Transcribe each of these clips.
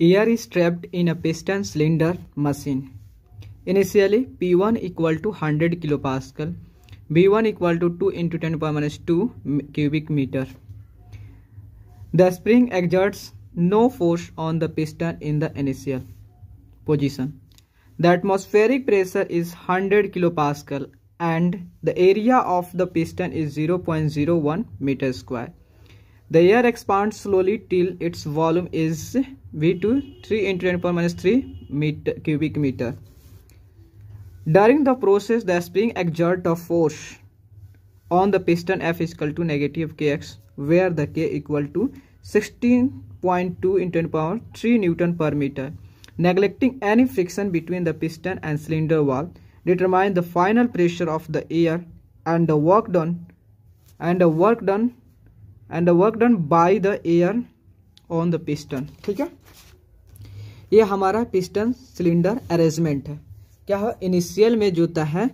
air is trapped in a piston cylinder machine. Initially, P1 equal to 100 kPa, B1 equal to 2 into 10 power minus 2 cubic meter. The spring exerts no force on the piston in the initial position. The atmospheric pressure is 100 kPa, and the area of the piston is 0.01 meter square the air expands slowly till its volume is V2 3 into 10 power minus 3 meter, cubic meter. During the process, the spring exerts a force on the piston F is equal to negative kx, where the k equal to 16.2 into 10 power 3 newton per meter. Neglecting any friction between the piston and cylinder wall, determine the final pressure of the air and the work done and the work done and the work done by the air on the piston ठीक है ये हमारा piston cylinder arrangement है क्या है initial में जोता है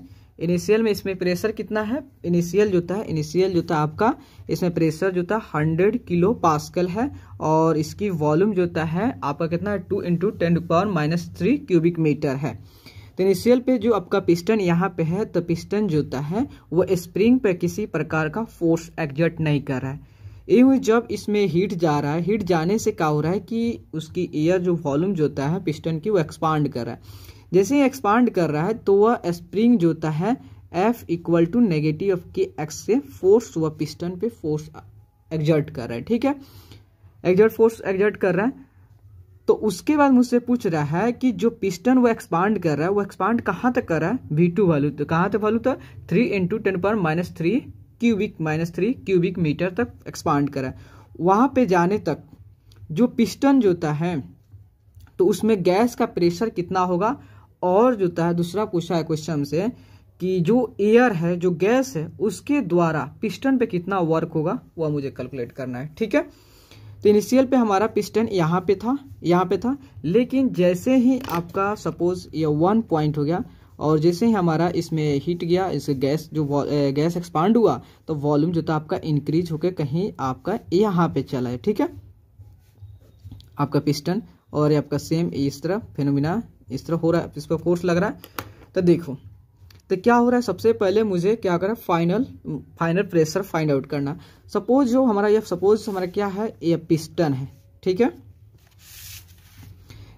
इनिशियल में इसमें प्रेशर कितना है इनिशियल जोता है इनिशियल जोता आपका इसमें प्रेशर जोता हंड्रेड किलो पास्कल है और इसकी वॉल्यूम जोता है आपका कितना है two into ten power minus three cubic metre है तो इनिशियल पे जो आपका पिस्टन यहाँ पे है तो पिस्टन जोता है वो स्प्रिंग पे किसी प्रकार का फोर्स एग्जर्ट नहीं कर रहा है एवं जब इसमें हीट जा रहा है हीट जाने से क्या हो रहा है कि उसकी एयर जो वॉल्यूम जो होता है पिस्टन की वो एक्सपांड कर रहा है जैसे ही एक्सपांड कर रहा है तो वह स्प्रिंग जो होता है F equal to negative of K X से फोर्स वह पिस्टन पे फोर्स एग्जर्ट कर रहा है ठीक है एग्जर्ट फोर्स एग्जर्ट कर रहा है तो उसके बाद मुझसे पूछ रहा है कि जो पिस्टन वो एक्सपांड कर रहा है वो एक्सपांड कहाँ तक कर रहा है वी टू वैल्यू तो कहाँ तक वैल्यू तो three into ten power minus three cubic minus three cubic metre तक एक्सपांड करा वहाँ पे जाने तक जो पिस्टन जोता है तो उसमें गैस का प्रेशर कितना होगा और जोता है दूसरा पूछा है क्वेश्चन से कि जो एयर है जो गैस है उसके द्वारा पिस्टन पे कितना वर्क होगा वह मुझे कैलकुलेट करना है ठीक है तो इनिशियल पे हमारा पिस्टन यहाँ पे था यहाँ पे था लेकिन जैसे ही आपका सपोज ये वन पॉइंट हो गया और जैसे ही हमारा इसमें हीट गया इस गैस जो गैस एक्सपांड हुआ तो वॉल्यूम जो था आपका इंक्रीज होकर कहीं आपका यहाँ पे चला है ठीक है आपका पिस्टन और ये आपका सेम इस तरह फेनोमिना इस तरह हो रहा है इस पर फोर्स लग रहा है तो देखो तो क्या हो रहा है सबसे पहले मुझे क्या करना final final pressure find out करना सपोज जो हमारा यह सपोज हमारा क्या है ये पिस्टन है ठीक है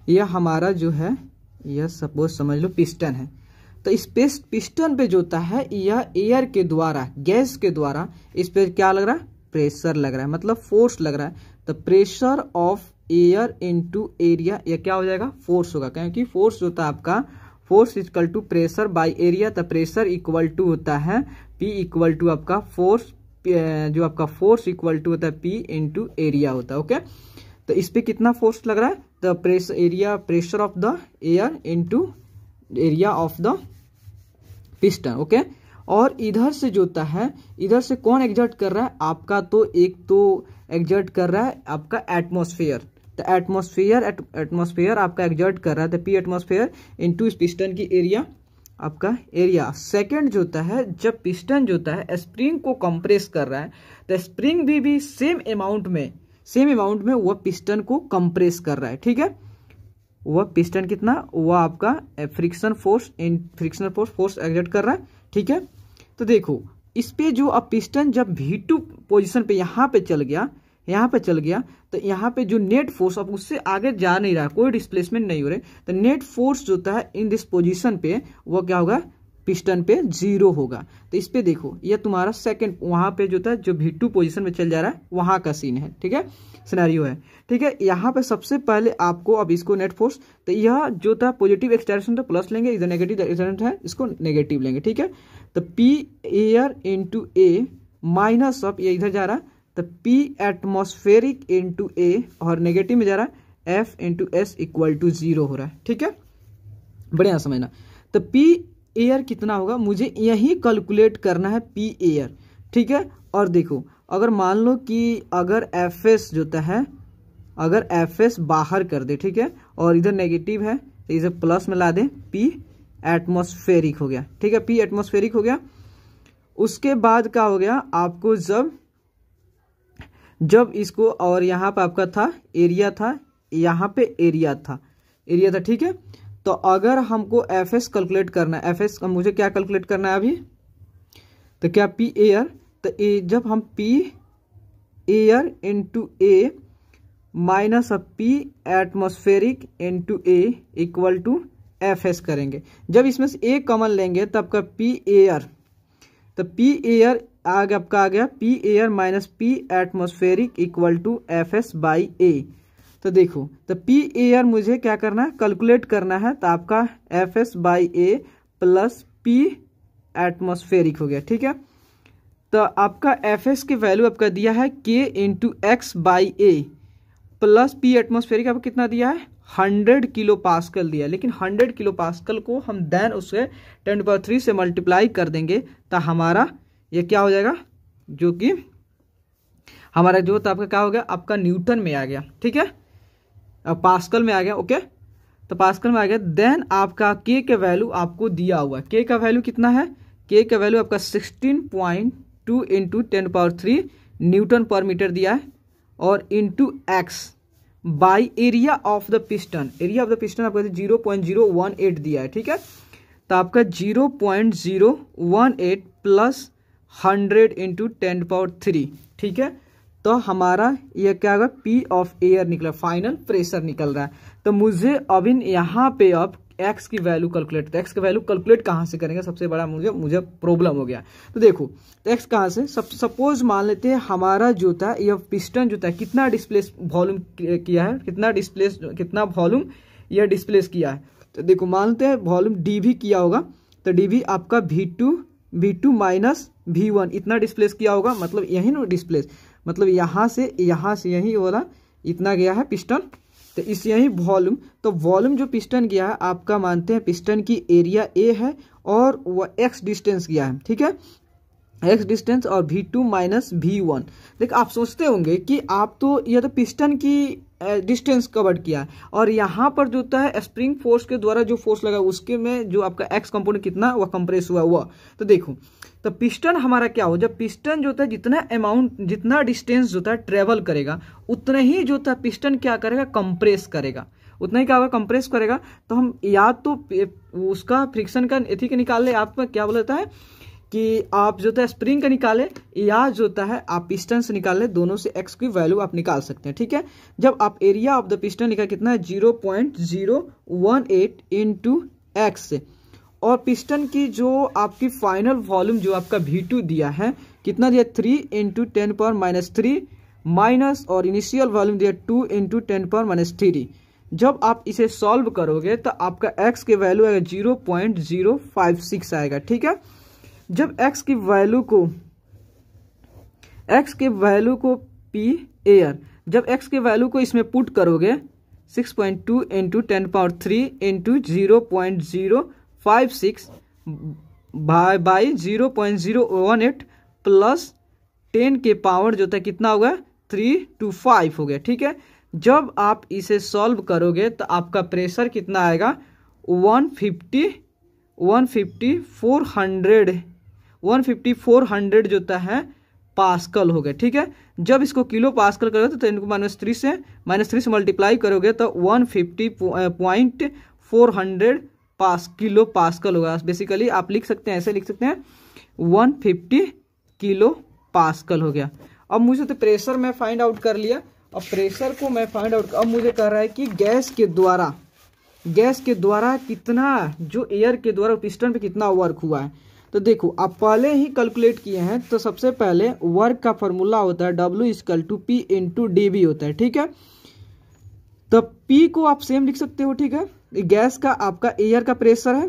यह हमारा जो है यह सपोज समझ लो पिस्टन है तो स्पेस पिस्टन पे जो होता है यह एयर के द्वारा गैस के द्वारा इस पर क्या लग रहा है प्रेशर लग रहा है मतलब फोर्स लग रहा है तो pressure of air into area यह क्या हो जाएगा फोर्स होगा क्योंकि फोर्स जो होता है आपका force equal to pressure by area तो प्रेशर इक्वल टू होता है पी इक्वल टू आपका फोर्स जो आपका फोर्स इक्वल टू होता है पी इंटू एरिया होता है ओके तो इस पर कितना फोर्स लग रहा है the pressure area pressure of the air into area of the piston okay और इधर से जोता है इधर से कौन एग्जर्ट कर रहा है आपका तो एक तो एग्जर्ट कर रहा है आपका एटमोसफियर तो एटमोसफियर एटमोसफियर आपका एग्जर्ट कर रहा है P atmosphere into piston की एरिया आपका एरिया सेकेंड जो है जब पिस्टन जोता है स्प्रिंग को कंप्रेस कर रहा है तो स्प्रिंग भी भी सेम अमाउंट में सेम अमाउंट में वह पिस्टन को कंप्रेस कर रहा है ठीक है वह पिस्टन कितना वह आपका friction force in friction force force exert कर रहा है ठीक है तो देखो इस पे जो अब पिस्टन जब भी टू पोजिशन पे यहाँ पे चल गया यहाँ पे चल गया तो यहाँ पे जो नेट फोर्स अब उससे आगे जा नहीं रहा कोई डिस्प्लेसमेंट नहीं हो रहे तो नेट फोर्स जो होता है इन दिस पोजिशन पे वह क्या होगा पिस्टन पे जीरो होगा तो इस पे देखो ये तुम्हारा सेकंड वहां पे जो था जो भी टू पोजिशन में चल जा रहा है वहां का सीन है ठीक है सिनेरियो है ठीक है यहाँ पे सबसे पहले आपको अब इसको नेट फोर्स तो यह जो था पॉजिटिव एक्सटेंशन तो प्लस लेंगे इधर नेगेटिव एक्सटारेशन है इसको नेगेटिव लेंगे ठीक है तो P air into A minus of ये इधर जा रहा तो पी एटमोस्फेरिक इंटू ए और नेगेटिव में जा रहा है F into S equal to zero हो रहा है ठीक है बढ़िया समझना तो पी एयर कितना होगा मुझे यही कैलकुलेट करना है पी एयर ठीक है और देखो अगर मान लो कि अगर एफ एस जो है अगर एफ एस बाहर कर दे ठीक है और इधर नेगेटिव है तो इसे प्लस में ला दें पी एटमोस्फेरिक हो गया ठीक है पी एटमोस्फेरिक हो गया उसके बाद क्या हो गया आपको जब जब इसको और यहाँ पे आपका था एरिया था यहाँ पे एरिया था एरिया था ठीक है तो अगर हमको एफ एस कैलकुलेट करना है एफ एस मुझे क्या कैलकुलेट करना है अभी तो क्या पी एयर तो ए जब हम P air to A minus uh P atmospheric to A equal to F S करेंगे जब इसमें से ए कॉमन लेंगे तब का पी एयर तो पी एयर आगे आपका आ गया P air minus P atmospheric equal to F S by A तो देखो तो पी ए आर मुझे क्या करना है कैलकुलेट करना है तो आपका F S by A plus P atmospheric हो गया ठीक है तो आपका एफ एस के वैल्यू आपका दिया है K into X by A plus P atmospheric आपको कितना दिया है हंड्रेड किलो पास्कल दिया लेकिन हंड्रेड किलो पास्कल को हम देन उसके टेन पावर थ्री से मल्टीप्लाई कर देंगे तो हमारा ये क्या हो जाएगा जो कि हमारा जो तो आपका क्या हो गया आपका न्यूटन में आ गया ठीक है पास्कल में आ गया ओके तो पास्कल में आ गया देन आपका के का वैल्यू आपको दिया हुआ है के का वैल्यू कितना है के का वैल्यू आपका sixteen point two into ten power three newton per metre दिया है और into X by area of the piston area of the piston आपका zero point zero one eight दिया है ठीक है तो आपका zero point zero one eight plus hundred into ten power three ठीक है तो हमारा ये क्या होगा पी ऑफ एयर निकला फाइनल प्रेशर निकल रहा है तो मुझे अब इन यहाँ पे अब एक्स की वैल्यू कैलकुलेट तो एक्स की वैल्यू कैलकुलेट कहाँ से करेंगे सबसे बड़ा मुझे मुझे प्रॉब्लम हो गया तो देखो तो एक्स कहाँ से सब सपोज मान लेते हैं हमारा जो था यह पिस्टन जो था कितना डिस्प्लेस वॉल्यूम किया है कितना डिस्प्लेस कितना वॉल्यूम यह डिस्प्लेस किया है तो देखो मान लेते हैं वॉल्यूम डी भी किया होगा तो डी भी आपका भी two V two minus V one इतना डिस्प्लेस किया होगा मतलब यही ना डिस्प्लेस मतलब यहाँ से यहाँ से यही वाला इतना गया है पिस्टन तो इस यही वॉल्यूम तो वॉल्यूम जो पिस्टन गया है आपका मानते हैं पिस्टन की एरिया ए है और वह एक्स डिस्टेंस गया है ठीक है एक्स डिस्टेंस और V two minus V one देख आप सोचते होंगे कि आप तो ये तो पिस्टन की डिस्टेंस कवर किया है और यहाँ पर जो होता है स्प्रिंग फोर्स के द्वारा जो फोर्स लगा उसके में जो आपका एक्स कंपोनेंट कितना वह कंप्रेस हुआ हुआ तो देखो तो पिस्टन हमारा क्या हो जब पिस्टन जो होता है जितना अमाउंट जितना डिस्टेंस जो होता है ट्रेवल करेगा उतना ही जो होता है पिस्टन क्या करेगा कंप्रेस करेगा उतना ही क्या होगा कंप्रेस करेगा तो हम या तो उसका फ्रिक्शन का एथिक निकाल ले आप क्या बोलता है कि आप जो है स्प्रिंग का निकालें या जो होता है आप पिस्टन से निकालें दोनों से एक्स की वैल्यू आप निकाल सकते हैं ठीक है जब आप एरिया ऑफ द पिस्टन लिखा कितना है zero point zero one eight into X और पिस्टन की जो आपकी फाइनल वॉल्यूम जो आपका वी टू दिया है कितना दिया three into ten power minus three minus और इनिशियल वॉल्यूम दिया two into ten power minus three जब आप इसे सॉल्व करोगे तो आपका एक्स के वैल्यू आएगा zero point zero five six आएगा ठीक है जब एक्स की वैल्यू को एक्स के वैल्यू को पी एयर जब एक्स के वैल्यू को इसमें पुट करोगे six point two into ten power three into zero point zero five six by zero point zero one eight plus ten के पावर जो था कितना होगा थ्री टू फाइव हो गया ठीक है जब आप इसे सॉल्व करोगे तो आपका प्रेशर कितना आएगा one fifty one fifty four hundred one fifty four hundred जो होता है पास्कल हो गया ठीक है जब इसको किलो पास्कल करोगे तो इनको माइनस थ्री से माइनस थ्री से मल्टीप्लाई करोगे तो one fifty point four hundred pass kilo pascal होगा बेसिकली आप लिख सकते हैं ऐसे लिख सकते हैं वन फिफ्टी किलो पास्कल हो गया अब मुझे तो प्रेशर मैं फाइंड आउट कर लिया अब प्रेशर को मैं फाइंड आउट अब मुझे कह रहा है कि गैस के द्वारा गैस के द्वारा कितना जो एयर के द्वारा पिस्टन पे कितना वर्क हुआ है तो देखो आप पहले ही कैलकुलेट किए हैं तो सबसे पहले वर्क का फॉर्मूला होता है W equal to P in D B होता है ठीक है तो P को आप सेम लिख सकते हो ठीक है गैस का आपका एयर का प्रेशर है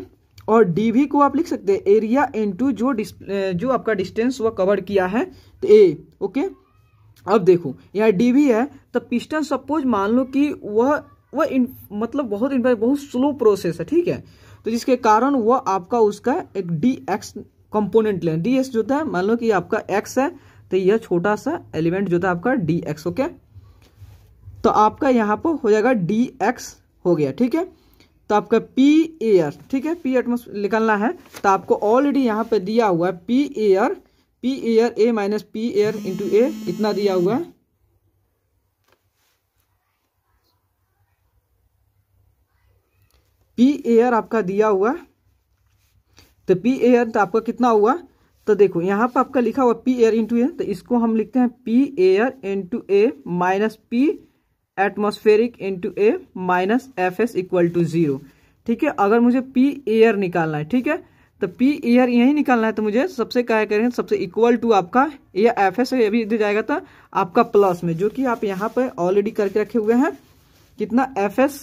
और डी को आप लिख सकते हैं एरिया टू जो जो आपका डिस्टेंस वह कवर किया है तो ए ओके अब देखो यहाँ डी है तो पिस्टन सपोज मान लो कि वह वह मतलब बहुत बहुत स्लो प्रोसेस है ठीक है तो जिसके कारण वह आपका उसका एक डी एक्स कंपोनेंट लें डी एक्स जो था मान लो कि आपका एक्स है तो यह छोटा सा एलिमेंट जो था आपका डी एक्स ओके तो आपका यहाँ पर हो जाएगा डी एक्स हो गया ठीक है तो आपका पी एयर ठीक है पी एटमोस निकालना है तो आपको ऑलरेडी यहाँ पे दिया हुआ है P air P air A minus P air into A इतना दिया हुआ है पी एयर आपका दिया हुआ तो पी एयर तो आपका कितना हुआ तो देखो यहाँ पर आपका लिखा हुआ पी एयर इंटू ए तो इसको हम लिखते हैं P air into A minus P atmospheric into A minus F S equal to zero ठीक है अगर मुझे पी एयर निकालना है ठीक है तो पी एयर यही निकालना है तो मुझे सबसे क्या करेंगे सबसे इक्वल टू आपका या एफ एस अभी दे जाएगा था तो आपका प्लस में जो कि आप यहाँ पर ऑलरेडी करके रखे हुए हैं कितना F S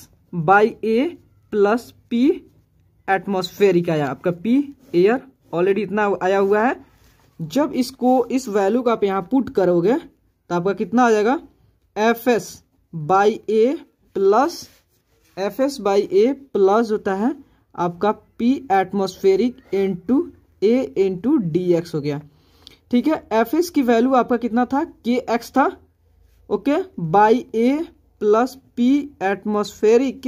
by A plus P atmospheric आया आपका पी एयर ऑलरेडी इतना आया हुआ है जब इसको इस वैल्यू का आप यहाँ पुट करोगे तो आपका कितना आ जाएगा F S by A plus F S by A plus होता है आपका P atmospheric to A to D X हो गया ठीक है एफ एस की वैल्यू आपका कितना था के एक्स था okay by A plus P atmospheric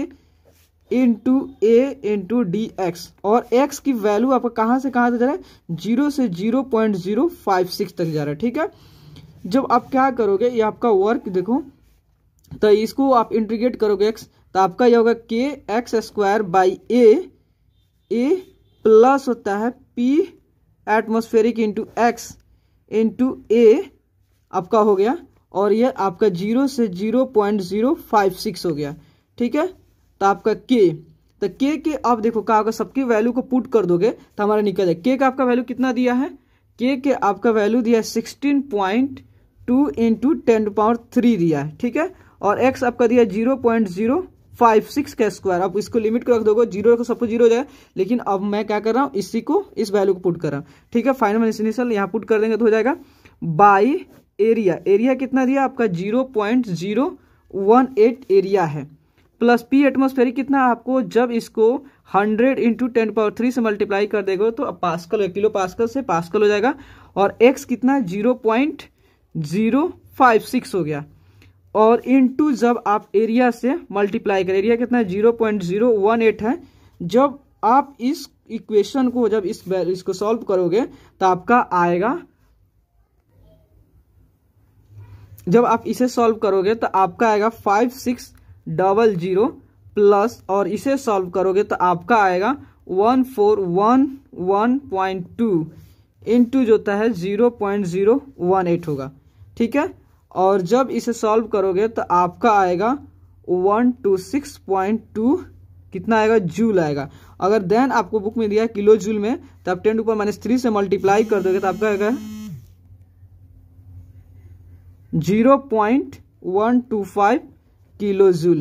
into A into D X और एक्स की वैल्यू आपका कहाँ से कहां तक जा रहा है जीरो से zero point zero five six तक जा रहा है ठीक है जब आप क्या करोगे ये आपका वर्क देखो तो इसको आप इंटीग्रेट करोगे एक्स तो आपका ये होगा के X square by A A plus होता है P atmospheric into X into A आपका हो गया और ये आपका जीरो से zero point zero five six हो गया ठीक है तो आपका के तो के के आप देखो क्या होगा सबकी वैल्यू को पुट कर दोगे तो हमारा निकल जाए के का आपका वैल्यू कितना दिया है के के आपका वैल्यू दिया है sixteen point two into ten power three दिया है ठीक है और एक्स आपका दिया zero point zero five six का स्क्वायर आप इसको लिमिट को रख दोगे जीरो रखो सबको जीरो हो जाए लेकिन अब मैं क्या कर रहा हूँ इसी को इस वैल्यू को पुट कर रहा हूँ ठीक है फाइनल इनिशियल यहाँ पुट कर देंगे तो हो जाएगा बाई एरिया एरिया कितना दिया आपका zero point zero one eight area है प्लस पी एटमोस्फेरिक कितना आपको जब इसको 100 इंटू टेन पावर थ्री से मल्टीप्लाई कर देगा तो पास्कल किलो पास्कल से पास्कल हो जाएगा और एक्स कितना zero point zero five six हो गया और इनटू जब आप एरिया से मल्टीप्लाई करें एरिया कितना zero point zero one eight है जब आप इस इक्वेशन को जब इस इसको सॉल्व करोगे तो आपका आएगा जब आप इसे सॉल्व करोगे तो आपका आएगा five six double zero plus और इसे सॉल्व करोगे तो आपका आएगा one four one one point two into जो है zero point zero one eight होगा ठीक है और जब इसे सॉल्व करोगे तो आपका आएगा one two six point two कितना आएगा जूल आएगा अगर देन आपको बुक में दिया किलो जूल में तो आप टेन ऊपर माइनस थ्री से मल्टीप्लाई कर दोगे तो आपका आएगा zero point one two five kilojoule